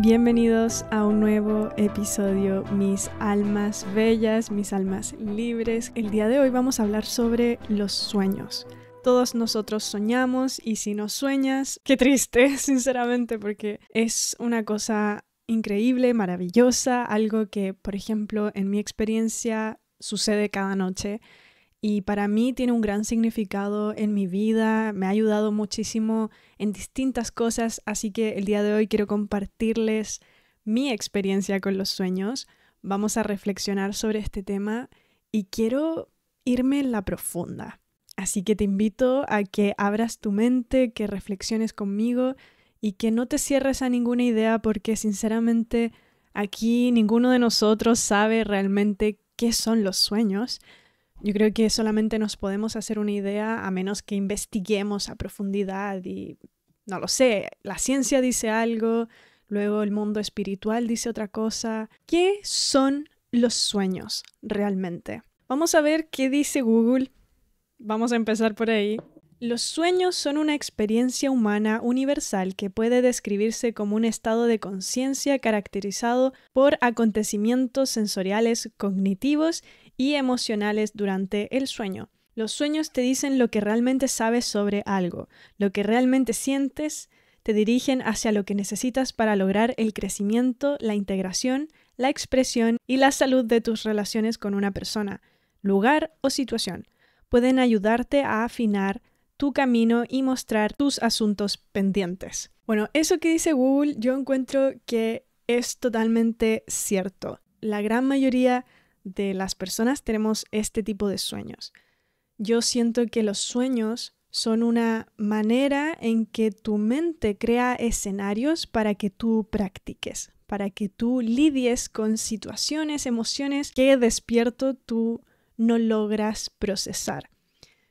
Bienvenidos a un nuevo episodio, mis almas bellas, mis almas libres. El día de hoy vamos a hablar sobre los sueños. Todos nosotros soñamos y si no sueñas, qué triste, sinceramente, porque es una cosa increíble, maravillosa, algo que, por ejemplo, en mi experiencia sucede cada noche y para mí tiene un gran significado en mi vida, me ha ayudado muchísimo en distintas cosas, así que el día de hoy quiero compartirles mi experiencia con los sueños. Vamos a reflexionar sobre este tema y quiero irme en la profunda. Así que te invito a que abras tu mente, que reflexiones conmigo y que no te cierres a ninguna idea porque sinceramente aquí ninguno de nosotros sabe realmente qué son los sueños. Yo creo que solamente nos podemos hacer una idea a menos que investiguemos a profundidad y, no lo sé, la ciencia dice algo, luego el mundo espiritual dice otra cosa. ¿Qué son los sueños realmente? Vamos a ver qué dice Google. Vamos a empezar por ahí. Los sueños son una experiencia humana universal que puede describirse como un estado de conciencia caracterizado por acontecimientos sensoriales cognitivos y emocionales durante el sueño. Los sueños te dicen lo que realmente sabes sobre algo, lo que realmente sientes, te dirigen hacia lo que necesitas para lograr el crecimiento, la integración, la expresión y la salud de tus relaciones con una persona, lugar o situación. Pueden ayudarte a afinar tu camino y mostrar tus asuntos pendientes. Bueno, eso que dice Google yo encuentro que es totalmente cierto. La gran mayoría de las personas tenemos este tipo de sueños. Yo siento que los sueños son una manera en que tu mente crea escenarios para que tú practiques, para que tú lidies con situaciones, emociones que despierto tú no logras procesar.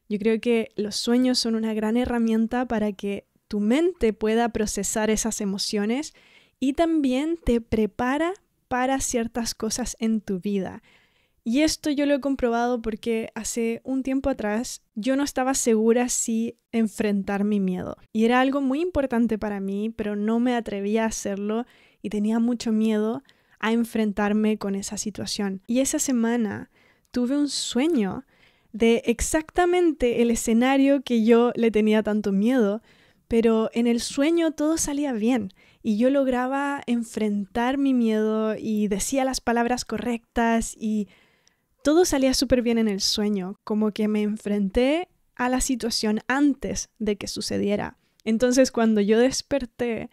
Yo creo que los sueños son una gran herramienta para que tu mente pueda procesar esas emociones y también te prepara para ciertas cosas en tu vida. Y esto yo lo he comprobado porque hace un tiempo atrás yo no estaba segura si enfrentar mi miedo. Y era algo muy importante para mí, pero no me atrevía a hacerlo y tenía mucho miedo a enfrentarme con esa situación. Y esa semana tuve un sueño de exactamente el escenario que yo le tenía tanto miedo, pero en el sueño todo salía bien y yo lograba enfrentar mi miedo y decía las palabras correctas y todo salía súper bien en el sueño, como que me enfrenté a la situación antes de que sucediera. Entonces cuando yo desperté,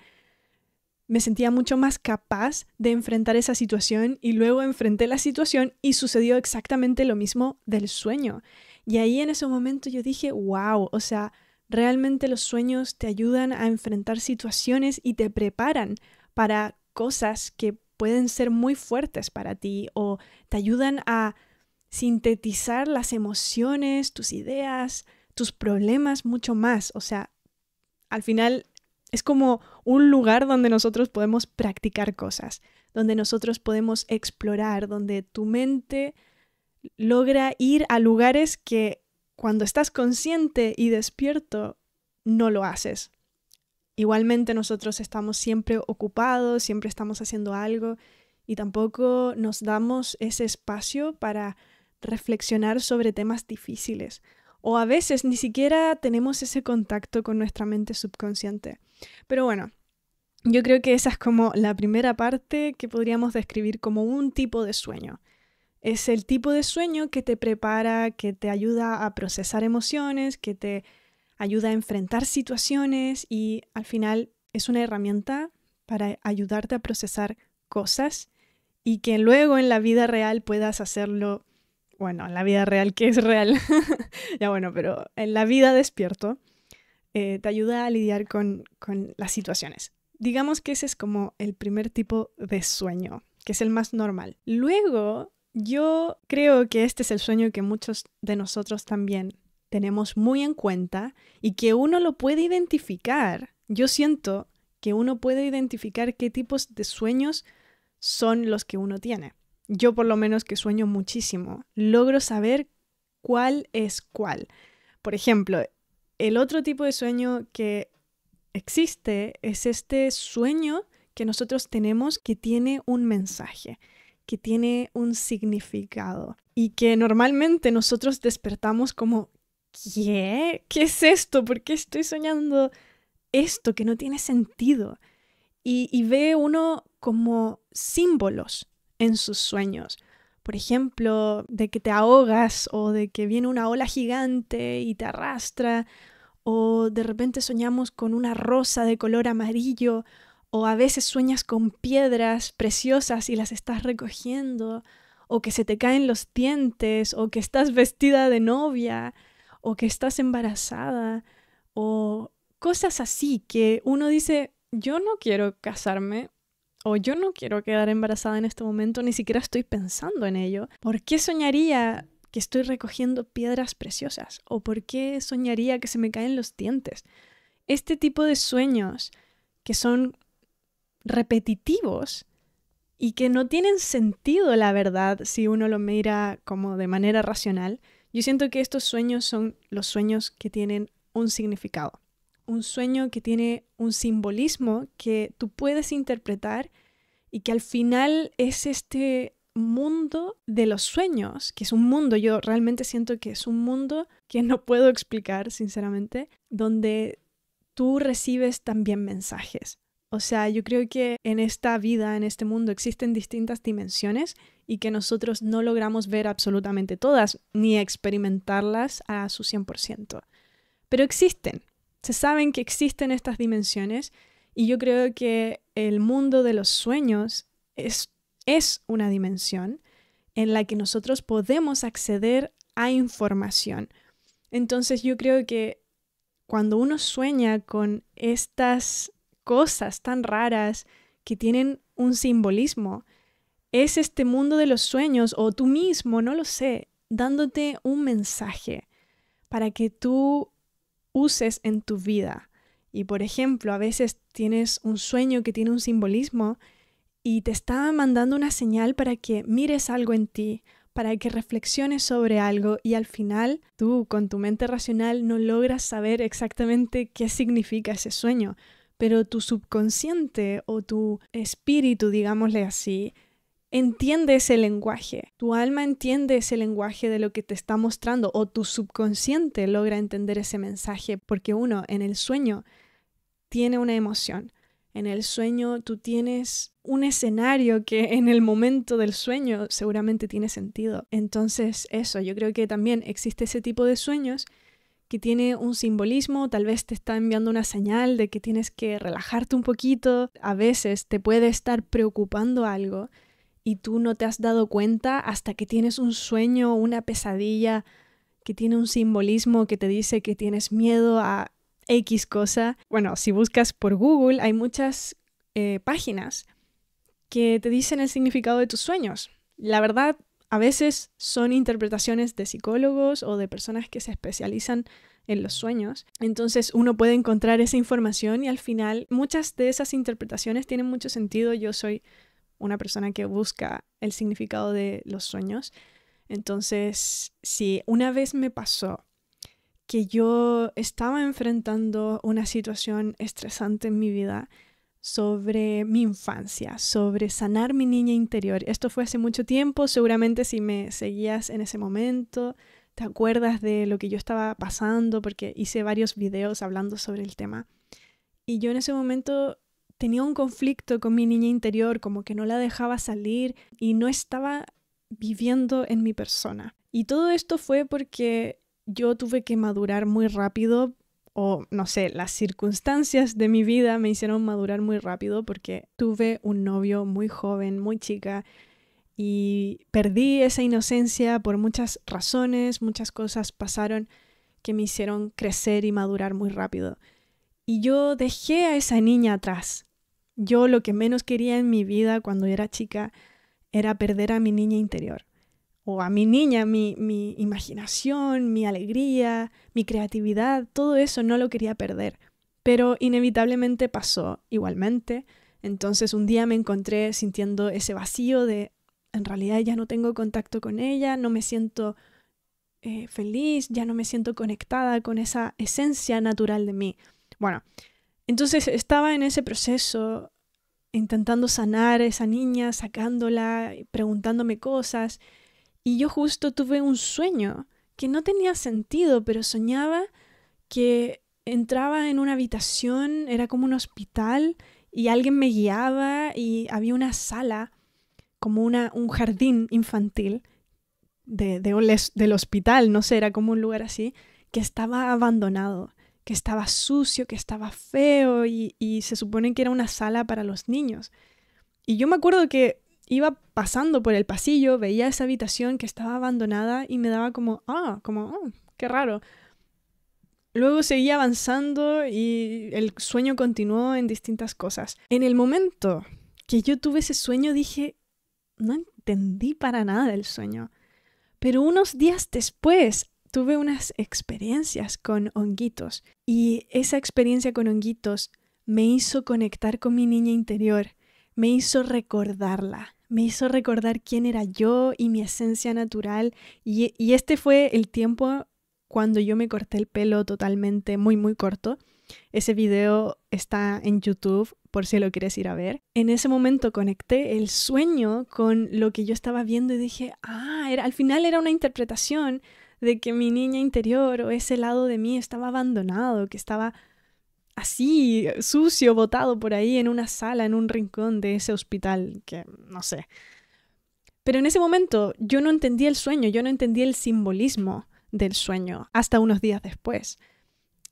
me sentía mucho más capaz de enfrentar esa situación y luego enfrenté la situación y sucedió exactamente lo mismo del sueño. Y ahí en ese momento yo dije, wow, o sea, realmente los sueños te ayudan a enfrentar situaciones y te preparan para cosas que pueden ser muy fuertes para ti o te ayudan a sintetizar las emociones, tus ideas, tus problemas, mucho más. O sea, al final es como un lugar donde nosotros podemos practicar cosas, donde nosotros podemos explorar, donde tu mente logra ir a lugares que cuando estás consciente y despierto no lo haces. Igualmente nosotros estamos siempre ocupados, siempre estamos haciendo algo y tampoco nos damos ese espacio para reflexionar sobre temas difíciles. O a veces ni siquiera tenemos ese contacto con nuestra mente subconsciente. Pero bueno, yo creo que esa es como la primera parte que podríamos describir como un tipo de sueño. Es el tipo de sueño que te prepara, que te ayuda a procesar emociones, que te ayuda a enfrentar situaciones y al final es una herramienta para ayudarte a procesar cosas y que luego en la vida real puedas hacerlo bueno, en la vida real, que es real, ya bueno, pero en la vida despierto, eh, te ayuda a lidiar con, con las situaciones. Digamos que ese es como el primer tipo de sueño, que es el más normal. Luego, yo creo que este es el sueño que muchos de nosotros también tenemos muy en cuenta y que uno lo puede identificar. Yo siento que uno puede identificar qué tipos de sueños son los que uno tiene yo por lo menos que sueño muchísimo, logro saber cuál es cuál. Por ejemplo, el otro tipo de sueño que existe es este sueño que nosotros tenemos que tiene un mensaje, que tiene un significado y que normalmente nosotros despertamos como, ¿qué? ¿Qué es esto? ¿Por qué estoy soñando esto que no tiene sentido? Y, y ve uno como símbolos en sus sueños. Por ejemplo, de que te ahogas o de que viene una ola gigante y te arrastra, o de repente soñamos con una rosa de color amarillo, o a veces sueñas con piedras preciosas y las estás recogiendo, o que se te caen los dientes, o que estás vestida de novia, o que estás embarazada, o cosas así que uno dice, yo no quiero casarme, o yo no quiero quedar embarazada en este momento, ni siquiera estoy pensando en ello, ¿por qué soñaría que estoy recogiendo piedras preciosas? ¿O por qué soñaría que se me caen los dientes? Este tipo de sueños que son repetitivos y que no tienen sentido, la verdad, si uno lo mira como de manera racional, yo siento que estos sueños son los sueños que tienen un significado un sueño que tiene un simbolismo que tú puedes interpretar y que al final es este mundo de los sueños, que es un mundo, yo realmente siento que es un mundo que no puedo explicar, sinceramente, donde tú recibes también mensajes. O sea, yo creo que en esta vida, en este mundo, existen distintas dimensiones y que nosotros no logramos ver absolutamente todas ni experimentarlas a su 100%. Pero existen se saben que existen estas dimensiones y yo creo que el mundo de los sueños es, es una dimensión en la que nosotros podemos acceder a información. Entonces yo creo que cuando uno sueña con estas cosas tan raras que tienen un simbolismo, es este mundo de los sueños o tú mismo, no lo sé, dándote un mensaje para que tú uses en tu vida. Y por ejemplo, a veces tienes un sueño que tiene un simbolismo y te está mandando una señal para que mires algo en ti, para que reflexiones sobre algo y al final tú con tu mente racional no logras saber exactamente qué significa ese sueño, pero tu subconsciente o tu espíritu, digámosle así, entiende ese lenguaje, tu alma entiende ese lenguaje de lo que te está mostrando o tu subconsciente logra entender ese mensaje porque uno en el sueño tiene una emoción. En el sueño tú tienes un escenario que en el momento del sueño seguramente tiene sentido. Entonces eso, yo creo que también existe ese tipo de sueños que tiene un simbolismo, tal vez te está enviando una señal de que tienes que relajarte un poquito, a veces te puede estar preocupando algo y tú no te has dado cuenta hasta que tienes un sueño, una pesadilla que tiene un simbolismo que te dice que tienes miedo a X cosa. Bueno, si buscas por Google hay muchas eh, páginas que te dicen el significado de tus sueños. La verdad, a veces son interpretaciones de psicólogos o de personas que se especializan en los sueños. Entonces uno puede encontrar esa información y al final muchas de esas interpretaciones tienen mucho sentido. Yo soy una persona que busca el significado de los sueños. Entonces, sí, una vez me pasó que yo estaba enfrentando una situación estresante en mi vida sobre mi infancia, sobre sanar mi niña interior. Esto fue hace mucho tiempo, seguramente si me seguías en ese momento, te acuerdas de lo que yo estaba pasando, porque hice varios videos hablando sobre el tema. Y yo en ese momento tenía un conflicto con mi niña interior, como que no la dejaba salir y no estaba viviendo en mi persona. Y todo esto fue porque yo tuve que madurar muy rápido o no sé, las circunstancias de mi vida me hicieron madurar muy rápido porque tuve un novio muy joven, muy chica, y perdí esa inocencia por muchas razones, muchas cosas pasaron que me hicieron crecer y madurar muy rápido. Y yo dejé a esa niña atrás. Yo lo que menos quería en mi vida cuando era chica era perder a mi niña interior, o a mi niña, mi, mi imaginación, mi alegría, mi creatividad, todo eso no lo quería perder. Pero inevitablemente pasó igualmente. Entonces un día me encontré sintiendo ese vacío de, en realidad ya no tengo contacto con ella, no me siento eh, feliz, ya no me siento conectada con esa esencia natural de mí. Bueno, entonces estaba en ese proceso intentando sanar a esa niña, sacándola, preguntándome cosas, y yo justo tuve un sueño que no tenía sentido, pero soñaba que entraba en una habitación, era como un hospital, y alguien me guiaba y había una sala, como una, un jardín infantil de, del hospital, no sé, era como un lugar así, que estaba abandonado que estaba sucio, que estaba feo y, se supone que era una sala para los niños. Y yo me acuerdo que iba pasando por el pasillo, veía esa habitación que estaba abandonada y me daba como, ah, como, oh, qué raro. Luego seguía avanzando y el sueño continuó en distintas cosas. En el momento que yo tuve ese sueño dije, no entendí para nada el sueño. Pero unos días después, tuve unas experiencias con honguitos y esa experiencia con honguitos me hizo conectar con mi niña interior, me hizo recordarla, me hizo recordar quién era yo y mi esencia natural y, este fue el tiempo cuando yo me corté el pelo totalmente muy muy corto. Ese video está en YouTube por si lo quieres ir a ver. En ese momento conecté el sueño con lo que yo estaba viendo y dije, ah, era, al final era una interpretación de que mi niña interior o ese lado de mí estaba abandonado, que estaba así, sucio, botado por ahí en una sala, en un rincón de ese hospital, que no sé. Pero en ese momento yo no entendía el sueño, yo no entendía el simbolismo del sueño hasta unos días después.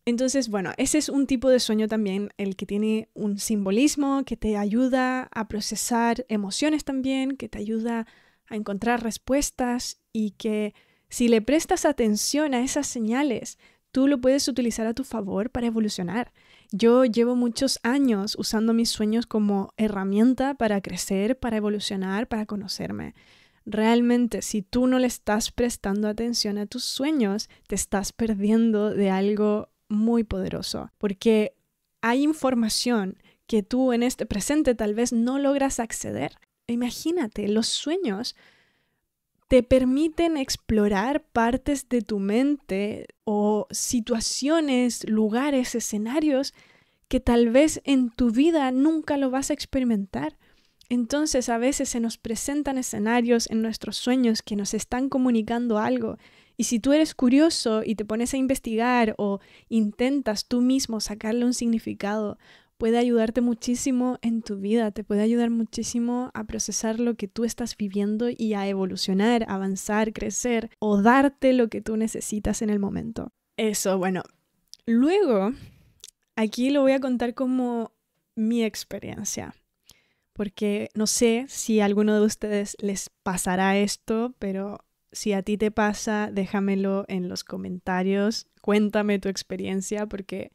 Entonces, bueno, ese es un tipo de sueño también, el que tiene un simbolismo, que te ayuda a procesar emociones también, que te ayuda a encontrar respuestas y que si le prestas atención a esas señales, tú lo puedes utilizar a tu favor para evolucionar. Yo llevo muchos años usando mis sueños como herramienta para crecer, para evolucionar, para conocerme. Realmente, si tú no le estás prestando atención a tus sueños, te estás perdiendo de algo muy poderoso, porque hay información que tú en este presente tal vez no logras acceder. Imagínate, los sueños te permiten explorar partes de tu mente o situaciones, lugares, escenarios que tal vez en tu vida nunca lo vas a experimentar. Entonces a veces se nos presentan escenarios en nuestros sueños que nos están comunicando algo. Y si tú eres curioso y te pones a investigar o intentas tú mismo sacarle un significado puede ayudarte muchísimo en tu vida, te puede ayudar muchísimo a procesar lo que tú estás viviendo y a evolucionar, avanzar, crecer o darte lo que tú necesitas en el momento. Eso, bueno. Luego, aquí lo voy a contar como mi experiencia, porque no sé si a alguno de ustedes les pasará esto, pero si a ti te pasa, déjamelo en los comentarios, cuéntame tu experiencia, porque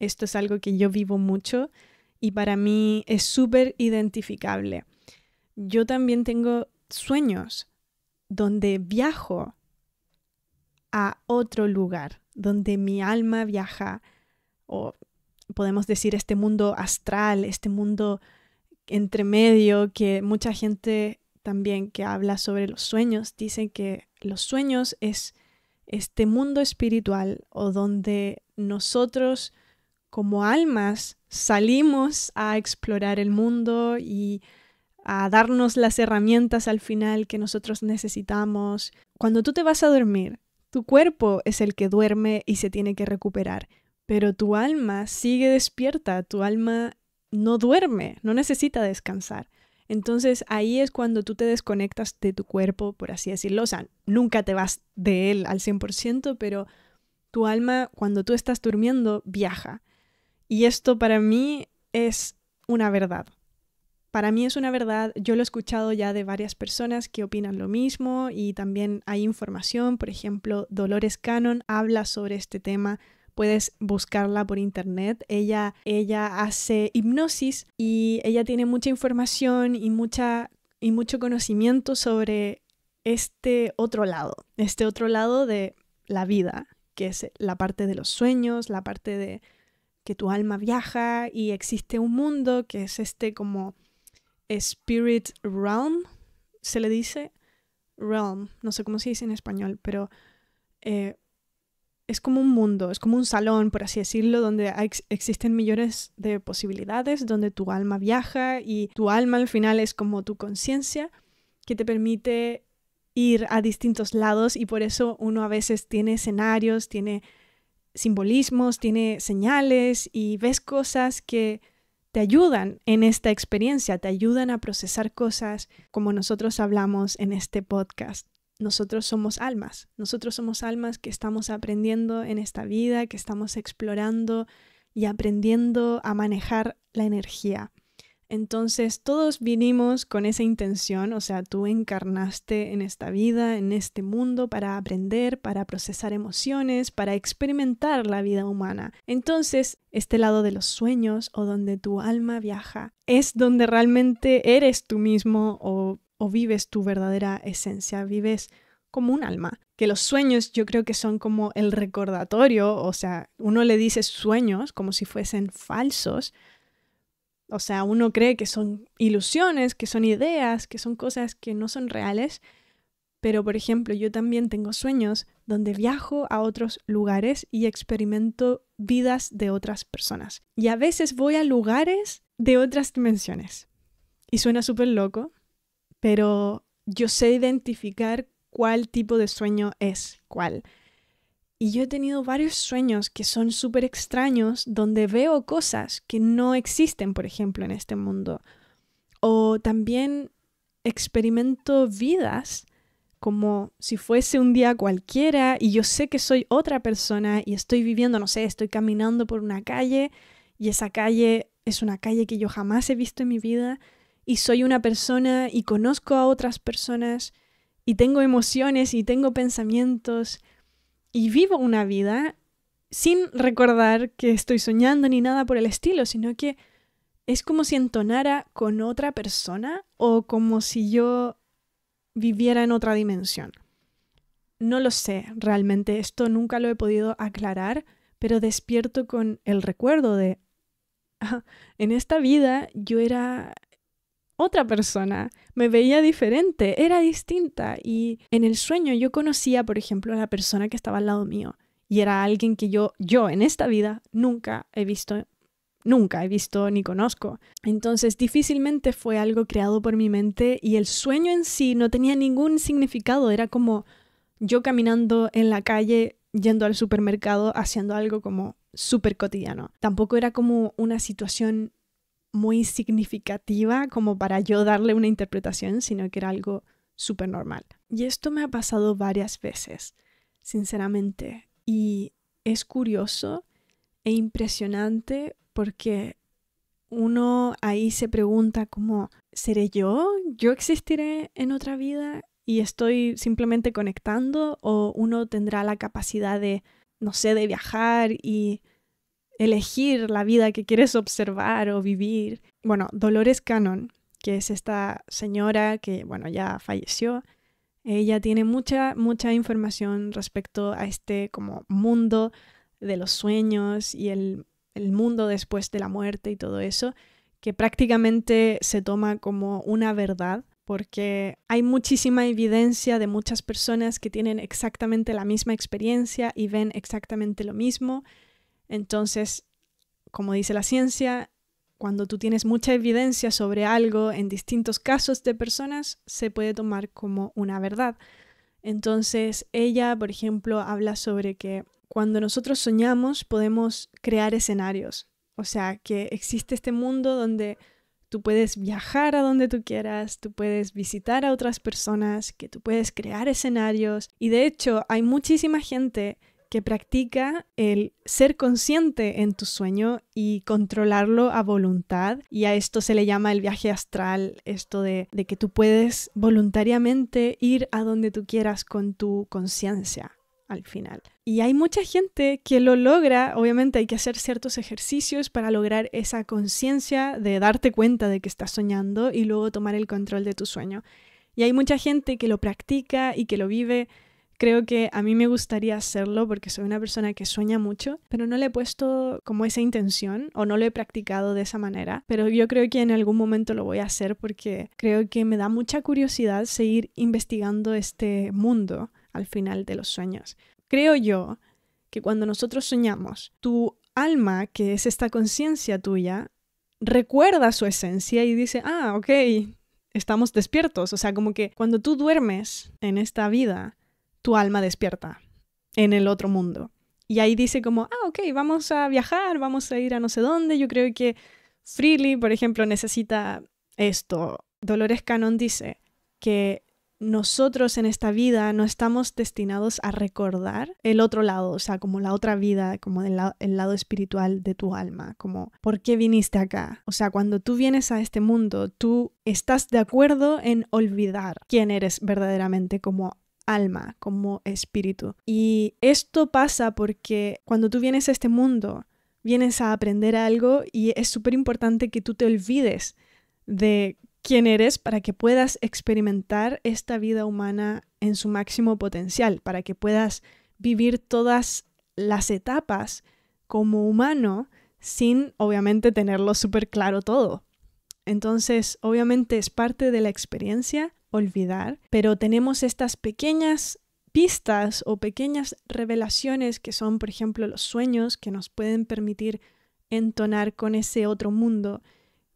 esto es algo que yo vivo mucho y para mí es súper identificable. Yo también tengo sueños donde viajo a otro lugar, donde mi alma viaja, o podemos decir este mundo astral, este mundo entre medio, que mucha gente también que habla sobre los sueños, dice que los sueños es este mundo espiritual o donde nosotros como almas salimos a explorar el mundo y a darnos las herramientas al final que nosotros necesitamos. Cuando tú te vas a dormir, tu cuerpo es el que duerme y se tiene que recuperar, pero tu alma sigue despierta, tu alma no duerme, no necesita descansar. Entonces ahí es cuando tú te desconectas de tu cuerpo, por así decirlo. O sea, nunca te vas de él al 100%, pero tu alma cuando tú estás durmiendo viaja y esto para mí es una verdad. Para mí es una verdad, yo lo he escuchado ya de varias personas que opinan lo mismo y también hay información, por ejemplo, Dolores Cannon habla sobre este tema, puedes buscarla por internet, ella, ella hace hipnosis y ella tiene mucha información y, mucha, y mucho conocimiento sobre este otro lado, este otro lado de la vida, que es la parte de los sueños, la parte de que tu alma viaja y existe un mundo que es este como spirit realm, se le dice realm, no sé cómo se dice en español, pero eh, es como un mundo, es como un salón, por así decirlo, donde existen millones de posibilidades, donde tu alma viaja y tu alma al final es como tu conciencia que te permite ir a distintos lados y por eso uno a veces tiene escenarios, tiene simbolismos, tiene señales y ves cosas que te ayudan en esta experiencia, te ayudan a procesar cosas como nosotros hablamos en este podcast. Nosotros somos almas, nosotros somos almas que estamos aprendiendo en esta vida, que estamos explorando y aprendiendo a manejar la energía. Entonces todos vinimos con esa intención, o sea, tú encarnaste en esta vida, en este mundo, para aprender, para procesar emociones, para experimentar la vida humana. Entonces, este lado de los sueños o donde tu alma viaja es donde realmente eres tú mismo o, vives tu verdadera esencia, vives como un alma. Que los sueños yo creo que son como el recordatorio, o sea, uno le dice sueños como si fuesen falsos, o sea, uno cree que son ilusiones, que son ideas, que son cosas que no son reales, pero por ejemplo, yo también tengo sueños donde viajo a otros lugares y experimento vidas de otras personas. Y a veces voy a lugares de otras dimensiones. Y suena súper loco, pero yo sé identificar cuál tipo de sueño es cuál. Y yo he tenido varios sueños que son súper extraños, donde veo cosas que no existen, por ejemplo, en este mundo. O también experimento vidas como si fuese un día cualquiera y yo sé que soy otra persona y estoy viviendo, no sé, estoy caminando por una calle y esa calle es una calle que yo jamás he visto en mi vida y soy una persona y conozco a otras personas y tengo emociones y tengo pensamientos y vivo una vida sin recordar que estoy soñando ni nada por el estilo, sino que es como si entonara con otra persona o como si yo viviera en otra dimensión. No lo sé, realmente esto nunca lo he podido aclarar, pero despierto con el recuerdo de, ah, en esta vida yo era otra persona, me veía diferente, era distinta y en el sueño yo conocía, por ejemplo, a la persona que estaba al lado mío y era alguien que yo yo en esta vida nunca he visto nunca he visto ni conozco. Entonces difícilmente fue algo creado por mi mente y el sueño en sí no tenía ningún significado, era como yo caminando en la calle, yendo al supermercado, haciendo algo como súper cotidiano. Tampoco era como una situación muy significativa como para yo darle una interpretación, sino que era algo súper normal. Y esto me ha pasado varias veces, sinceramente. Y es curioso e impresionante porque uno ahí se pregunta como, ¿seré yo? ¿Yo existiré en otra vida? ¿Y estoy simplemente conectando? ¿O uno tendrá la capacidad de, no sé, de viajar y elegir la vida que quieres observar o vivir. Bueno, Dolores Cannon, que es esta señora que, bueno, ya falleció, ella tiene mucha, mucha información respecto a este como mundo de los sueños y el, el mundo después de la muerte y todo eso, que prácticamente se toma como una verdad porque hay muchísima evidencia de muchas personas que tienen exactamente la misma experiencia y ven exactamente lo mismo entonces, como dice la ciencia, cuando tú tienes mucha evidencia sobre algo en distintos casos de personas, se puede tomar como una verdad. Entonces, ella, por ejemplo, habla sobre que cuando nosotros soñamos podemos crear escenarios. O sea, que existe este mundo donde tú puedes viajar a donde tú quieras, tú puedes visitar a otras personas, que tú puedes crear escenarios. Y de hecho, hay muchísima gente que practica el ser consciente en tu sueño y controlarlo a voluntad. Y a esto se le llama el viaje astral, esto de, de que tú puedes voluntariamente ir a donde tú quieras con tu conciencia al final. Y hay mucha gente que lo logra, obviamente hay que hacer ciertos ejercicios para lograr esa conciencia de darte cuenta de que estás soñando y luego tomar el control de tu sueño. Y hay mucha gente que lo practica y que lo vive Creo que a mí me gustaría hacerlo porque soy una persona que sueña mucho, pero no le he puesto como esa intención o no lo he practicado de esa manera. Pero yo creo que en algún momento lo voy a hacer porque creo que me da mucha curiosidad seguir investigando este mundo al final de los sueños. Creo yo que cuando nosotros soñamos, tu alma, que es esta conciencia tuya, recuerda su esencia y dice, ah, ok, estamos despiertos. O sea, como que cuando tú duermes en esta vida, tu alma despierta en el otro mundo. Y ahí dice como, ah, ok, vamos a viajar, vamos a ir a no sé dónde. Yo creo que Freely, por ejemplo, necesita esto. Dolores canon dice que nosotros en esta vida no estamos destinados a recordar el otro lado, o sea, como la otra vida, como el, el, lado espiritual de tu alma, como por qué viniste acá. O sea, cuando tú vienes a este mundo, tú estás de acuerdo en olvidar quién eres verdaderamente como alma, como espíritu. Y esto pasa porque cuando tú vienes a este mundo, vienes a aprender algo y es súper importante que tú te olvides de quién eres para que puedas experimentar esta vida humana en su máximo potencial, para que puedas vivir todas las etapas como humano sin obviamente tenerlo súper claro todo. Entonces, obviamente es parte de la experiencia olvidar, pero tenemos estas pequeñas pistas o pequeñas revelaciones que son, por ejemplo, los sueños que nos pueden permitir entonar con ese otro mundo.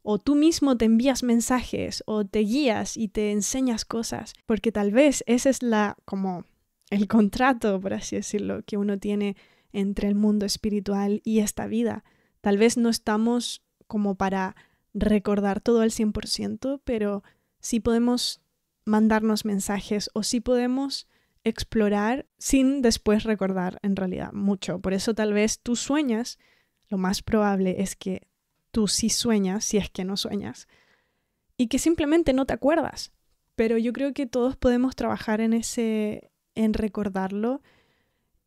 O tú mismo te envías mensajes o te guías y te enseñas cosas, porque tal vez ese es la como el contrato, por así decirlo, que uno tiene entre el mundo espiritual y esta vida. Tal vez no estamos como para recordar todo al 100%, pero sí podemos mandarnos mensajes o si podemos explorar sin después recordar en realidad mucho. Por eso tal vez tú sueñas, lo más probable es que tú sí sueñas, si es que no sueñas, y que simplemente no te acuerdas. Pero yo creo que todos podemos trabajar en ese, en recordarlo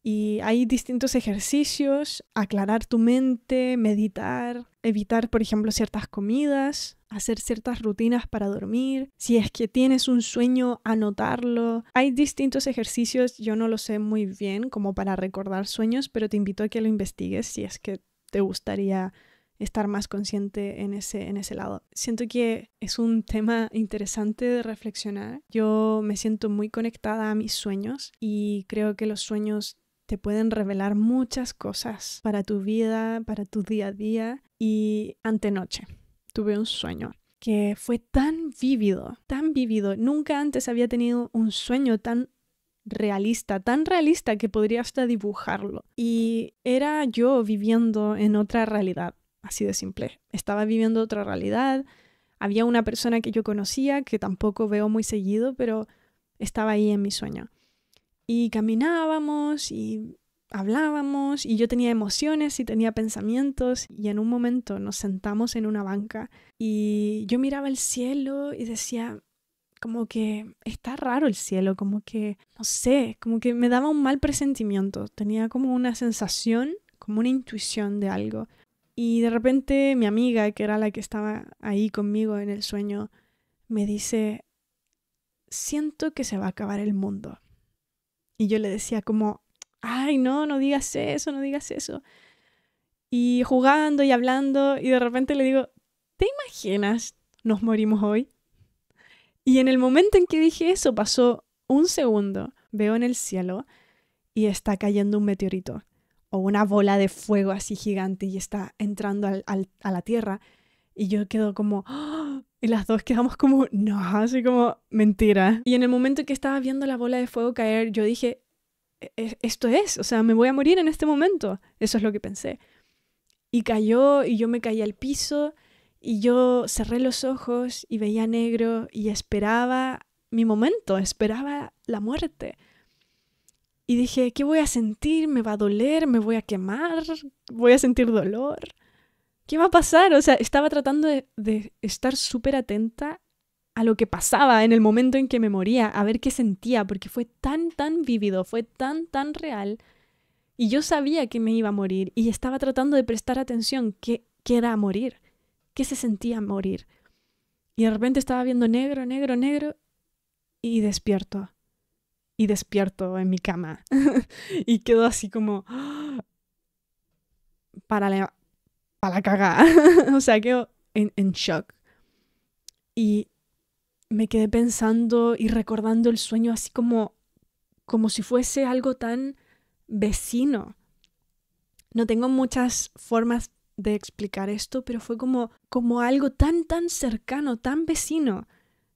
y hay distintos ejercicios, aclarar tu mente, meditar, evitar, por ejemplo, ciertas comidas, hacer ciertas rutinas para dormir, si es que tienes un sueño, anotarlo. Hay distintos ejercicios, yo no lo sé muy bien como para recordar sueños, pero te invito a que lo investigues si es que te gustaría estar más consciente en ese, en ese lado. Siento que es un tema interesante de reflexionar. Yo me siento muy conectada a mis sueños y creo que los sueños te pueden revelar muchas cosas para tu vida, para tu día a día. Y antenoche tuve un sueño que fue tan vívido, tan vívido. Nunca antes había tenido un sueño tan realista, tan realista que podría hasta dibujarlo. Y era yo viviendo en otra realidad, así de simple. Estaba viviendo otra realidad. Había una persona que yo conocía, que tampoco veo muy seguido, pero estaba ahí en mi sueño. Y caminábamos y hablábamos y yo tenía emociones y tenía pensamientos y en un momento nos sentamos en una banca y yo miraba el cielo y decía como que está raro el cielo, como que no sé, como que me daba un mal presentimiento, tenía como una sensación, como una intuición de algo. Y de repente mi amiga, que era la que estaba ahí conmigo en el sueño, me dice, siento que se va a acabar el mundo. Y yo le decía como, ay, no, no digas eso, no digas eso. Y jugando y hablando, y de repente le digo, ¿te imaginas? Nos morimos hoy. Y en el momento en que dije eso, pasó un segundo, veo en el cielo y está cayendo un meteorito o una bola de fuego así gigante y está entrando a la tierra. Y yo quedo como, ¡ah! Y las dos quedamos como, no, así como, mentira. Y en el momento que estaba viendo la bola de fuego caer, yo dije, e-, e-, esto es, o sea, me voy a morir en este momento. Eso es lo que pensé. Y cayó y yo me caí al piso y yo cerré los ojos y veía negro y esperaba mi momento, esperaba la muerte. Y dije, ¿qué voy a sentir? ¿Me va a doler? ¿Me voy a quemar? ¿Voy a sentir dolor? ¿qué va a pasar? O sea, estaba tratando de, estar súper atenta a lo que pasaba en el momento en que me moría, a ver qué sentía, porque fue tan, tan vívido, fue tan, tan real. Y yo sabía que me iba a morir y estaba tratando de prestar atención qué, qué era morir, qué se sentía morir. Y de repente estaba viendo negro, negro, negro y despierto. Y despierto en mi cama. y quedó así como para la cagada. o sea, quedo en, en shock. Y me quedé pensando y recordando el sueño así como, como si fuese algo tan vecino. No tengo muchas formas de explicar esto, pero fue como, como algo tan, tan cercano, tan vecino,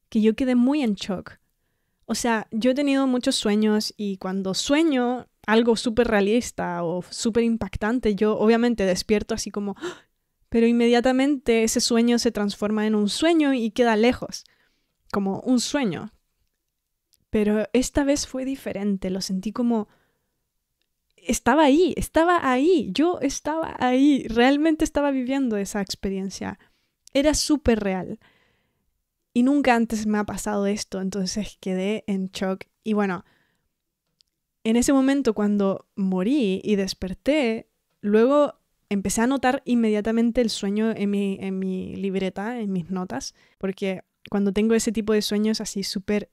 que yo quedé muy en shock. O sea, yo he tenido muchos sueños y cuando sueño algo súper realista o súper impactante, yo obviamente despierto así como, ¡Ah! pero inmediatamente ese sueño se transforma en un sueño y queda lejos, como un sueño. Pero esta vez fue diferente, lo sentí como... Estaba ahí, estaba ahí, yo estaba ahí, realmente estaba viviendo esa experiencia. Era súper real. Y nunca antes me ha pasado esto, entonces quedé en shock. Y bueno, en ese momento cuando morí y desperté, luego empecé a notar inmediatamente el sueño en mi, en mi libreta, en mis notas, porque cuando tengo ese tipo de sueños así súper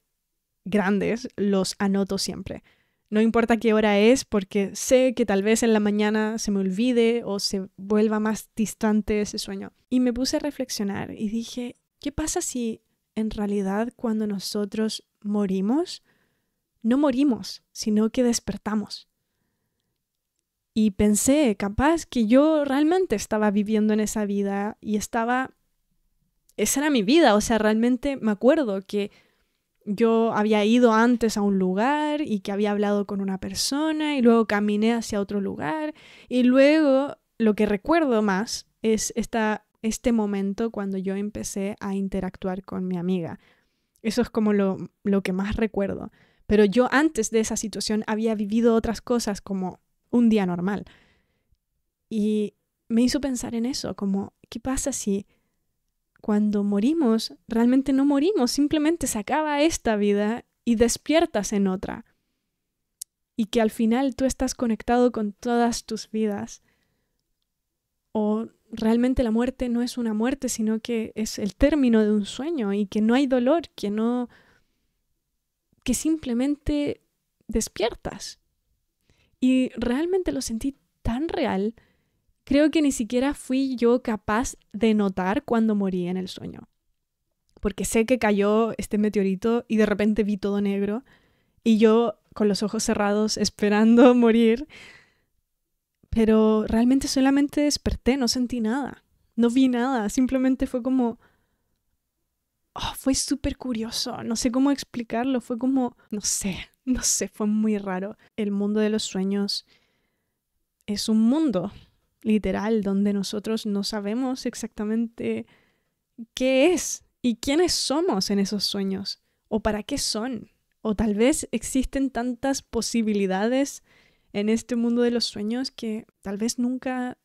grandes, los anoto siempre. No importa qué hora es, porque sé que tal vez en la mañana se me olvide o se vuelva más distante ese sueño. Y me puse a reflexionar y dije, ¿qué pasa si en realidad cuando nosotros morimos, no morimos, sino que despertamos. Y pensé, capaz que yo realmente estaba viviendo en esa vida y estaba... Esa era mi vida, o sea, realmente me acuerdo que yo había ido antes a un lugar y que había hablado con una persona y luego caminé hacia otro lugar y luego lo que recuerdo más es esta, este momento cuando yo empecé a interactuar con mi amiga. Eso es como lo, lo que más recuerdo. Pero yo antes de esa situación había vivido otras cosas como un día normal. Y me hizo pensar en eso, como, ¿qué pasa si cuando morimos, realmente no morimos, simplemente se acaba esta vida y despiertas en otra? Y que al final tú estás conectado con todas tus vidas. O realmente la muerte no es una muerte, sino que es el término de un sueño y que no hay dolor, que no que simplemente despiertas. Y realmente lo sentí tan real, creo que ni siquiera fui yo capaz de notar cuando morí en el sueño. Porque sé que cayó este meteorito y de repente vi todo negro y yo con los ojos cerrados esperando morir, pero realmente solamente desperté, no sentí nada, no vi nada, simplemente fue como Ah, fue súper curioso, no sé cómo explicarlo, fue como, no sé, no sé, fue muy raro. El mundo de los sueños es un mundo literal donde nosotros no sabemos exactamente qué es y quiénes somos en esos sueños o para qué son. O tal vez existen tantas posibilidades en este mundo de los sueños que tal vez nunca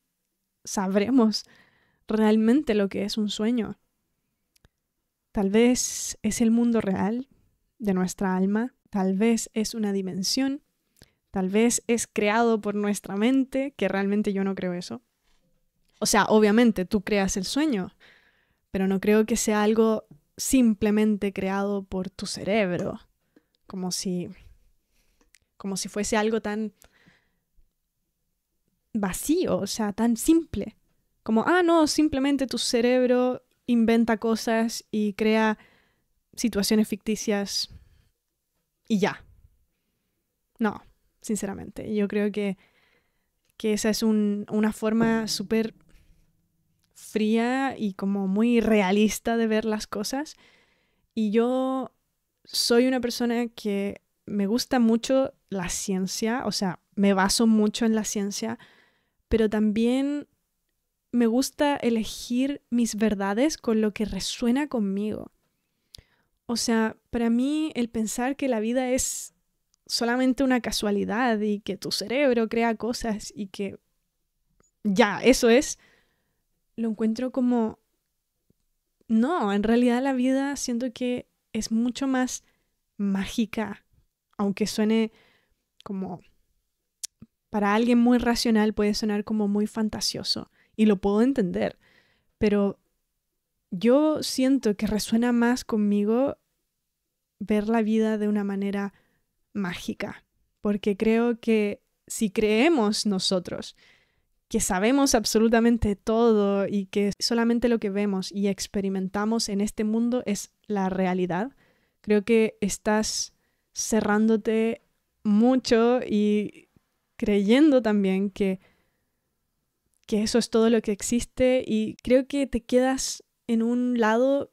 sabremos realmente lo que es un sueño. Tal vez es el mundo real de nuestra alma, tal vez es una dimensión, tal vez es creado por nuestra mente, que realmente yo no creo eso. O sea, obviamente tú creas el sueño, pero no creo que sea algo simplemente creado por tu cerebro, como si como si fuese algo tan vacío, o sea, tan simple. Como, ah, no, simplemente tu cerebro inventa cosas y crea situaciones ficticias y ya. No, sinceramente. Yo creo que, esa es una forma súper fría y como muy realista de ver las cosas. Y yo soy una persona que me gusta mucho la ciencia, o sea, me baso mucho en la ciencia, pero también me gusta elegir mis verdades con lo que resuena conmigo. O sea, para mí el pensar que la vida es solamente una casualidad y que tu cerebro crea cosas y que ya, eso es, lo encuentro como, no, en realidad la vida siento que es mucho más mágica, aunque suene como, para alguien muy racional puede sonar como muy fantasioso y lo puedo entender, pero yo siento que resuena más conmigo ver la vida de una manera mágica, porque creo que si creemos nosotros que sabemos absolutamente todo y que solamente lo que vemos y experimentamos en este mundo es la realidad, creo que estás cerrándote mucho y creyendo también que que eso es todo lo que existe y creo que te quedas en un lado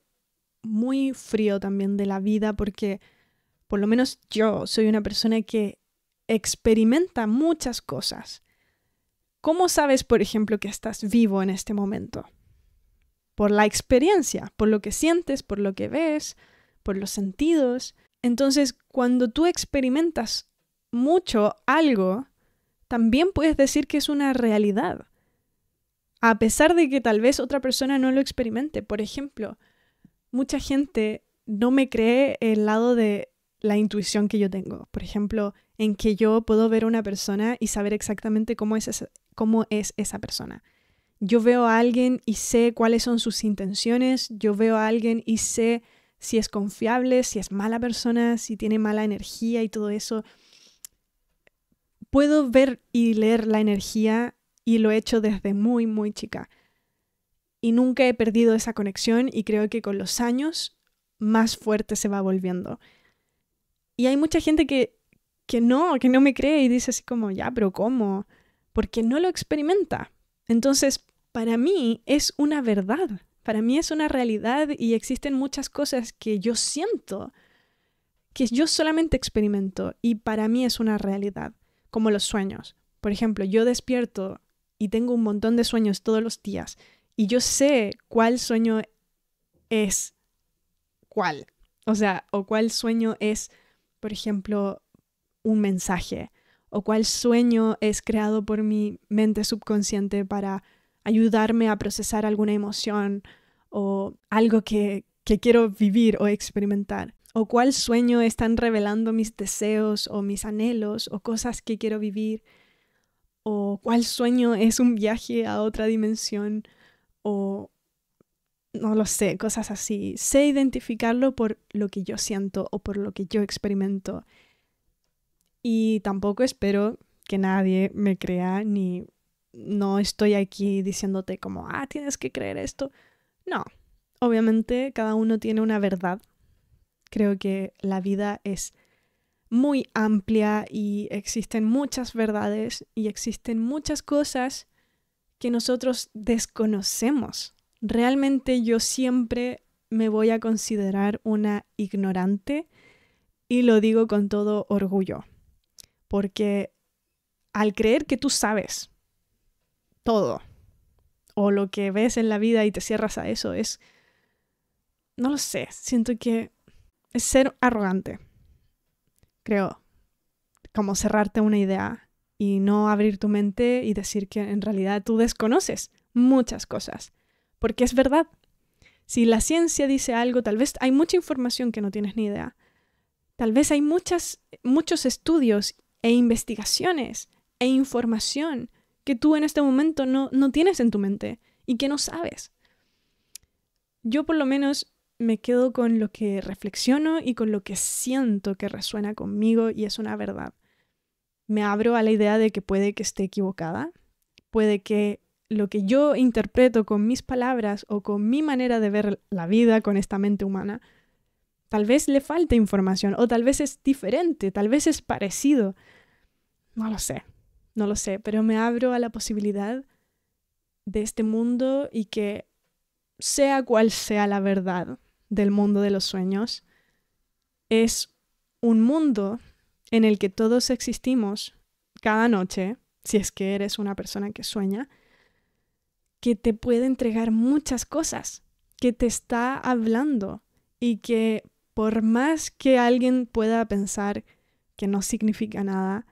muy frío también de la vida porque por lo menos yo soy una persona que experimenta muchas cosas. ¿Cómo sabes, por ejemplo, que estás vivo en este momento? Por la experiencia, por lo que sientes, por lo que ves, por los sentidos. Entonces, cuando tú experimentas mucho algo, también puedes decir que es una realidad a pesar de que tal vez otra persona no lo experimente. Por ejemplo, mucha gente no me cree el lado de la intuición que yo tengo. Por ejemplo, en que yo puedo ver a una persona y saber exactamente cómo es esa, cómo es esa persona. Yo veo a alguien y sé cuáles son sus intenciones, yo veo a alguien y sé si es confiable, si es mala persona, si tiene mala energía y todo eso. Puedo ver y leer la energía y lo he hecho desde muy, muy chica. Y nunca he perdido esa conexión y creo que con los años más fuerte se va volviendo. Y hay mucha gente que, que no, que no me cree y dice así como, ya, pero ¿cómo? Porque no lo experimenta. Entonces, para mí es una verdad, para mí es una realidad y existen muchas cosas que yo siento, que yo solamente experimento y para mí es una realidad, como los sueños. Por ejemplo, yo despierto y tengo un montón de sueños todos los días y yo sé cuál sueño es cuál. O sea, o cuál sueño es, por ejemplo, un mensaje, o cuál sueño es creado por mi mente subconsciente para ayudarme a procesar alguna emoción o algo que, quiero vivir o experimentar, o cuál sueño están revelando mis deseos o mis anhelos o cosas que quiero vivir o cuál sueño es un viaje a otra dimensión o no lo sé, cosas así. Sé identificarlo por lo que yo siento o por lo que yo experimento. Y tampoco espero que nadie me crea ni no estoy aquí diciéndote como, ah, tienes que creer esto. No, obviamente cada uno tiene una verdad. Creo que la vida es muy amplia y existen muchas verdades y existen muchas cosas que nosotros desconocemos. Realmente yo siempre me voy a considerar una ignorante y lo digo con todo orgullo, porque al creer que tú sabes todo o lo que ves en la vida y te cierras a eso es, no lo sé, siento que es ser arrogante creo, como cerrarte una idea y no abrir tu mente y decir que en realidad tú desconoces muchas cosas, porque es verdad. Si la ciencia dice algo, tal vez hay mucha información que no tienes ni idea. Tal vez hay muchas, muchos estudios e investigaciones e información que tú en este momento no, no tienes en tu mente y que no sabes. Yo por lo menos me quedo con lo que reflexiono y con lo que siento que resuena conmigo y es una verdad. Me abro a la idea de que puede que esté equivocada, puede que lo que yo interpreto con mis palabras o con mi manera de ver la vida con esta mente humana, tal vez le falte información o tal vez es diferente, tal vez es parecido. No lo sé, no lo sé, pero me abro a la posibilidad de este mundo y que sea cual sea la verdad, del mundo de los sueños es un mundo en el que todos existimos cada noche, si es que eres una persona que sueña, que te puede entregar muchas cosas, que te está hablando y que por más que alguien pueda pensar que no significa nada,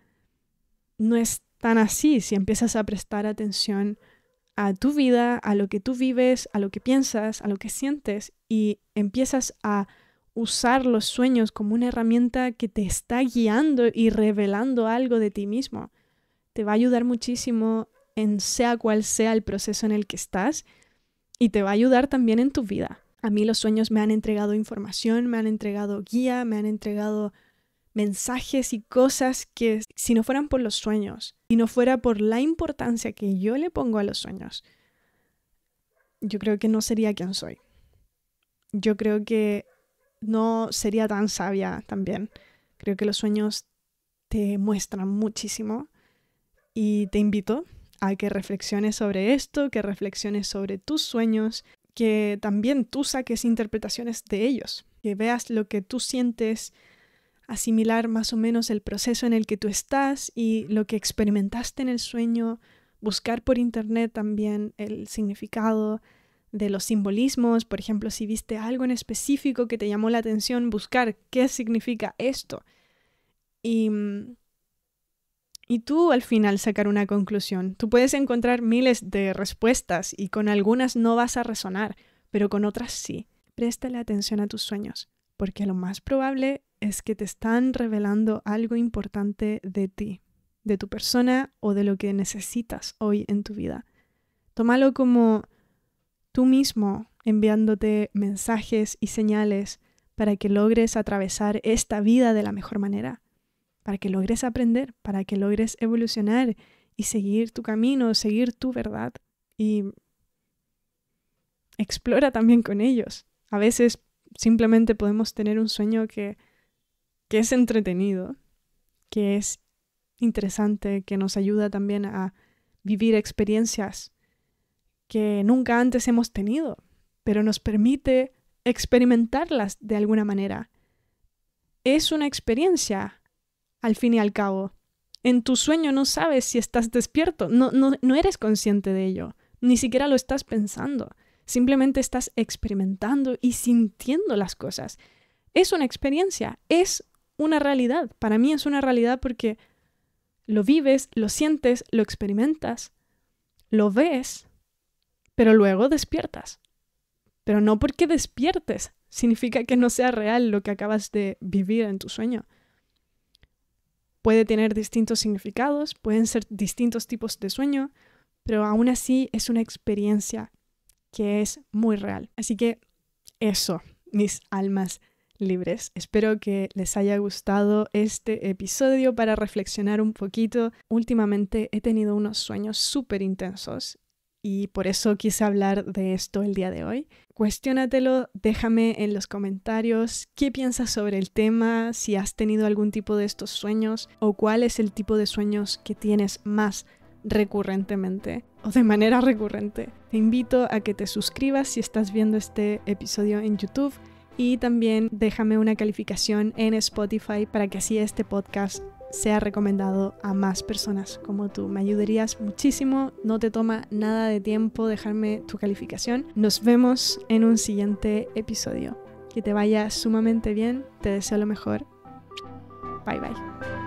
no es tan así si empiezas a prestar atención a tu vida, a lo que tú vives, a lo que piensas, a lo que sientes y empiezas a usar los sueños como una herramienta que te está guiando y revelando algo de ti mismo. Te va a ayudar muchísimo en sea cual sea el proceso en el que estás y te va a ayudar también en tu vida. A mí los sueños me han entregado información, me han entregado guía, me han entregado mensajes y cosas que si no fueran por los sueños, Y no fuera por la importancia que yo le pongo a los sueños, yo creo que no sería quien soy. Yo creo que no sería tan sabia también. Creo que los sueños te muestran muchísimo y te invito a que reflexiones sobre esto, que reflexiones sobre tus sueños, que también tú saques interpretaciones de ellos, que veas lo que tú sientes asimilar más o menos el proceso en el que tú estás y lo que experimentaste en el sueño, buscar por internet también el significado de los simbolismos, por ejemplo, si viste algo en específico que te llamó la atención, buscar qué significa esto. Y, tú al final sacar una conclusión. Tú puedes encontrar miles de respuestas y con algunas no vas a resonar, pero con otras sí. Préstale atención a tus sueños, porque lo más probable es que te están revelando algo importante de ti, de tu persona o de lo que necesitas hoy en tu vida. Tómalo como tú mismo enviándote mensajes y señales para que logres atravesar esta vida de la mejor manera, para que logres aprender, para que logres evolucionar y seguir tu camino, seguir tu verdad y explora también con ellos. A veces simplemente podemos tener un sueño que que es entretenido, que es interesante, que nos ayuda también a vivir experiencias que nunca antes hemos tenido, pero nos permite experimentarlas de alguna manera. Es una experiencia, al fin y al cabo. En tu sueño no sabes si estás despierto, no, no eres consciente de ello, ni siquiera lo estás pensando, simplemente estás experimentando y sintiendo las cosas. Es una experiencia, es una realidad. Para mí es una realidad porque lo vives, lo sientes, lo experimentas, lo ves, pero luego despiertas. Pero no porque despiertes significa que no sea real lo que acabas de vivir en tu sueño. Puede tener distintos significados, pueden ser distintos tipos de sueño, pero aún así es una experiencia que es muy real. Así que eso, mis almas libres. Espero que les haya gustado este episodio para reflexionar un poquito. Últimamente he tenido unos sueños súper intensos y por eso quise hablar de esto el día de hoy. Cuestiónatelo, déjame en los comentarios qué piensas sobre el tema, si has tenido algún tipo de estos sueños o cuál es el tipo de sueños que tienes más recurrentemente o de manera recurrente. Te invito a que te suscribas si estás viendo este episodio en YouTube y también déjame una calificación en Spotify para que así este podcast sea recomendado a más personas como tú. Me ayudarías muchísimo, no te toma nada de tiempo dejarme tu calificación. Nos vemos en un siguiente episodio. Que te vaya sumamente bien, te deseo lo mejor. Bye bye.